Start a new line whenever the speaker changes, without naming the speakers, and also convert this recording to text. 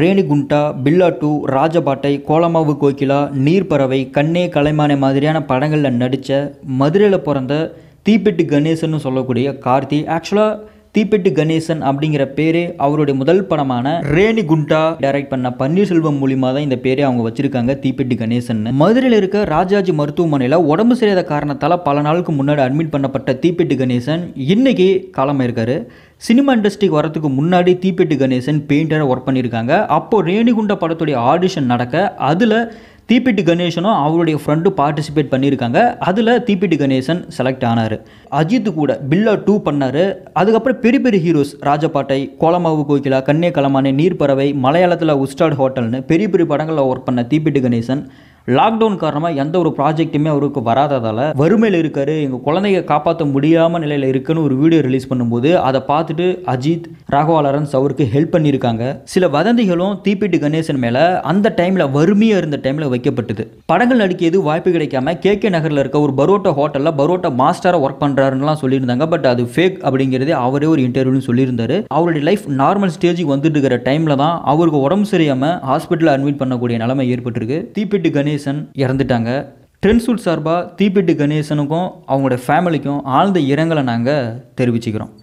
ரேணிகுண்டா பில்லாட்டு ராஜபாட்டை கோலமாவு கோகிலா நீர்ப்பறவை கண்ணே கலைமானை மாதிரியான படங்களில் நடித்த மதுரையில் பிறந்த தீப்பெட்டு கணேசன்னு சொல்லக்கூடிய கார்த்தி ஆக்சுவலாக தீப்பெட்டு கணேசன் அப்படிங்கிற பேரே அவருடைய முதல் படமான ரேணி குண்டா டைரக்ட் பண்ண பன்னீர்செல்வம் மூலியமாக தான் இந்த பேரே அவங்க வச்சிருக்காங்க தீப்பெட்டு கணேசன் மதுரையில் இருக்க ராஜாஜி மருத்துவமனையில் உடம்பு சரியாத காரணத்தால் பல நாளுக்கு முன்னாடி அட்மிட் பண்ணப்பட்ட தீப்பெட்டு கணேசன் இன்னைக்கு இருக்காரு சினிமா இண்டஸ்ட்ரிக்கு வரதுக்கு முன்னாடி தீப்பெட்டு கணேசன் பெயிண்டராக ஒர்க் பண்ணியிருக்காங்க அப்போது ரேணிகுண்டா படத்துடைய ஆடிஷன் நடக்க அதில் தீப்பிட்டி கணேசனும் அவருடைய ஃப்ரெண்டும் பார்ட்டிசிபேட் பண்ணியிருக்காங்க அதில் தீப்பிட்டி கணேசன் செலக்ட் ஆனார் அஜித்து கூட பில்லா டூ பண்ணார் அதுக்கப்புறம் பெரிய பெரிய ஹீரோஸ் ராஜபாட்டை கோலமாவு கோகிலா கண்ணே கலமானே நீர்ப்பறவை மலையாளத்தில் உஸ்டாட் ஹோட்டல்னு பெரிய பெரிய படங்களில் ஒர்க் பண்ண தீப்பிட்டு கணேசன் லாக்டவுன் காரணமாக எந்த ஒரு ப்ராஜெக்ட்டுமே அவருக்கு வராததால் வறுமையில் இருக்கார் எங்கள் குழந்தைய காப்பாற்ற முடியாமல் நிலையில் இருக்குன்னு ஒரு வீடியோ ரிலீஸ் பண்ணும்போது அதை பார்த்துட்டு அஜித் ராகவாலரன்ஸ் லாரன்ஸ் அவருக்கு ஹெல்ப் பண்ணியிருக்காங்க சில வதந்திகளும் தீப்பிட்டு கணேசன் மேலே அந்த டைமில் வறுமையாக இருந்த டைமில் வைக்கப்பட்டது படங்கள் நடிக்க எதுவும் வாய்ப்பு கிடைக்காம கே கே நகரில் இருக்க ஒரு பரோட்டா ஹோட்டலில் பரோட்டா மாஸ்டராக ஒர்க் பண்ணுறாருலாம் சொல்லியிருந்தாங்க பட் அது ஃபேக் அப்படிங்கிறதே அவரே ஒரு இன்டர்வியூன்னு சொல்லியிருந்தார் அவருடைய லைஃப் நார்மல் ஸ்டேஜுக்கு வந்துட்டு இருக்கிற டைமில் தான் அவருக்கு உடம்பு சரியாமல் ஹாஸ்பிட்டலில் அட்மிட் பண்ணக்கூடிய நிலைமை ஏற்பட்டிருக்கு தீப்பிட்டு கணேசன் கணேசன் இறந்துட்டாங்க ட்ரெண்ட்ஸுட் சார்பாக தீப்பெட்டி கணேசனுக்கும் அவங்களோட ஃபேமிலிக்கும் ஆழ்ந்த இரங்கலை நாங்கள் தெரிவிச்சுக்கிறோம்